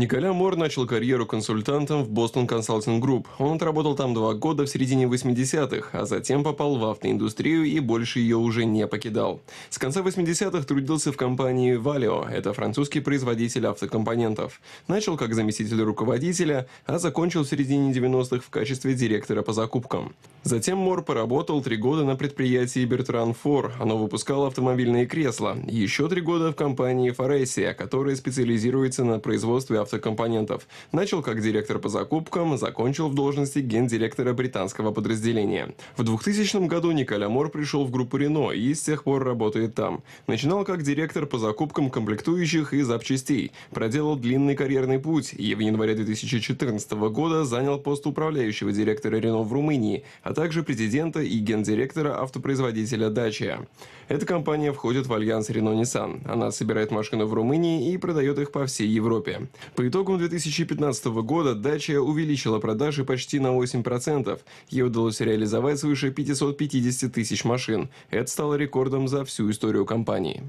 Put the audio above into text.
Николя Мор начал карьеру консультантом в Boston Consulting Group. Он отработал там два года в середине 80-х, а затем попал в автоиндустрию и больше ее уже не покидал. С конца 80-х трудился в компании Valio, это французский производитель автокомпонентов. Начал как заместитель руководителя, а закончил в середине 90-х в качестве директора по закупкам. Затем Мор поработал три года на предприятии Bertrand Ford, оно выпускало автомобильные кресла. Еще три года в компании Форессия, которая специализируется на производстве автомобилей эксплуатацию компонентов. Начал как директор по закупкам, закончил в должности гендиректора британского подразделения. В 2000 году Николя Мор пришел в группу Рено и с тех пор работает там. Начинал как директор по закупкам комплектующих и запчастей. Проделал длинный карьерный путь и в январе 2014 года занял пост управляющего директора Рено в Румынии, а также президента и гендиректора автопроизводителя Дача. Эта компания входит в альянс Рено-Ниссан. Она собирает машины в Румынии и продает их по всей Европе. По итогам 2015 года Dacia увеличила продажи почти на 8%. Ей удалось реализовать свыше 550 тысяч машин. Это стало рекордом за всю историю компании.